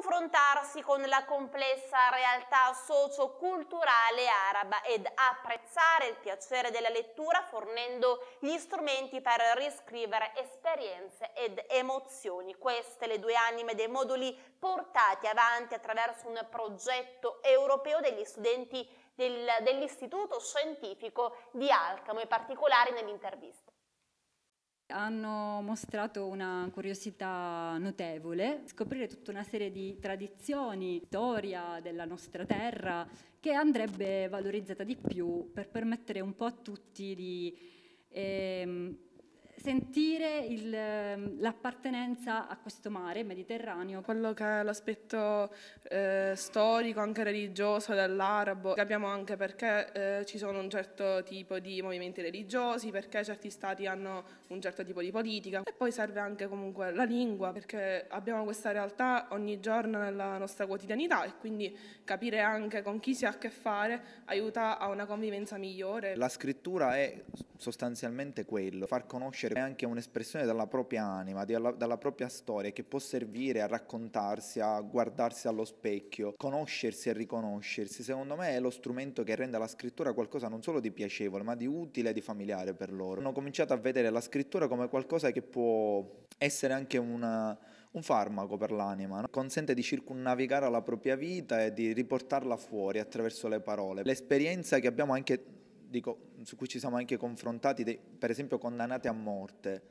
confrontarsi con la complessa realtà socioculturale araba ed apprezzare il piacere della lettura fornendo gli strumenti per riscrivere esperienze ed emozioni. Queste le due anime dei moduli portati avanti attraverso un progetto europeo degli studenti del, dell'Istituto Scientifico di Alcamo, in particolare nell'intervista hanno mostrato una curiosità notevole, scoprire tutta una serie di tradizioni, storia della nostra terra che andrebbe valorizzata di più per permettere un po' a tutti di ehm, sentire il, ehm, l'appartenenza a questo mare mediterraneo. Quello che è l'aspetto eh, storico, anche religioso dell'arabo, capiamo anche perché eh, ci sono un certo tipo di movimenti religiosi, perché certi stati hanno un certo tipo di politica e poi serve anche comunque la lingua perché abbiamo questa realtà ogni giorno nella nostra quotidianità e quindi capire anche con chi si ha a che fare aiuta a una convivenza migliore. La scrittura è sostanzialmente quello, far conoscere conoscere è anche un'espressione dalla propria anima, dalla, dalla propria storia che può servire a raccontarsi, a guardarsi allo specchio, conoscersi e riconoscersi. Secondo me è lo strumento che rende la scrittura qualcosa non solo di piacevole, ma di utile e di familiare per loro. Hanno cominciato a vedere la scrittura come qualcosa che può essere anche una, un farmaco per l'anima, no? consente di circunnavigare la propria vita e di riportarla fuori attraverso le parole. L'esperienza che abbiamo anche dico, su cui ci siamo anche confrontati, dei, per esempio condannati a morte,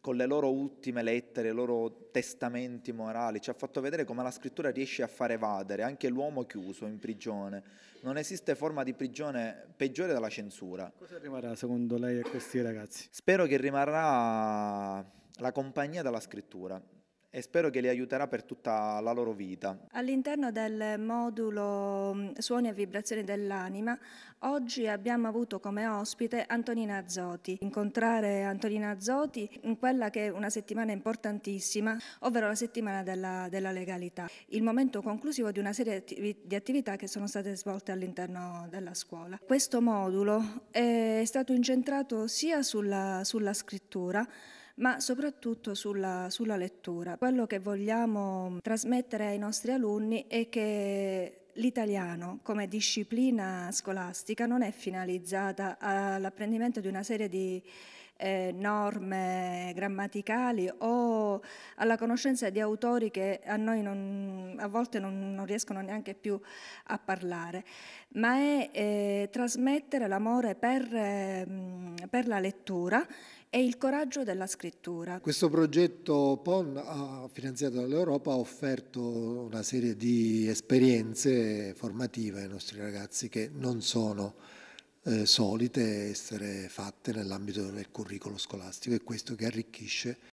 con le loro ultime lettere, i loro testamenti morali, ci ha fatto vedere come la scrittura riesce a far evadere anche l'uomo chiuso in prigione. Non esiste forma di prigione peggiore della censura. Cosa rimarrà secondo lei a questi ragazzi? Spero che rimarrà la compagnia della scrittura e spero che li aiuterà per tutta la loro vita. All'interno del modulo mm, Suoni e vibrazioni dell'anima, oggi abbiamo avuto come ospite Antonina Zoti. Incontrare Antonina Zoti in quella che è una settimana importantissima, ovvero la settimana della, della legalità, il momento conclusivo di una serie di attività che sono state svolte all'interno della scuola. Questo modulo è stato incentrato sia sulla, sulla scrittura, ma soprattutto sulla, sulla lettura. Quello che vogliamo trasmettere ai nostri alunni è che l'italiano come disciplina scolastica non è finalizzata all'apprendimento di una serie di eh, norme grammaticali o alla conoscenza di autori che a noi non, a volte non, non, riescono neanche più a parlare, ma è eh, trasmettere l'amore per, ehm, per la lettura e il coraggio della scrittura. Questo progetto PON, finanziato dall'Europa, ha offerto una serie di esperienze formative ai nostri ragazzi che non sono eh, solite essere fatte nell'ambito del curriculum scolastico e questo che arricchisce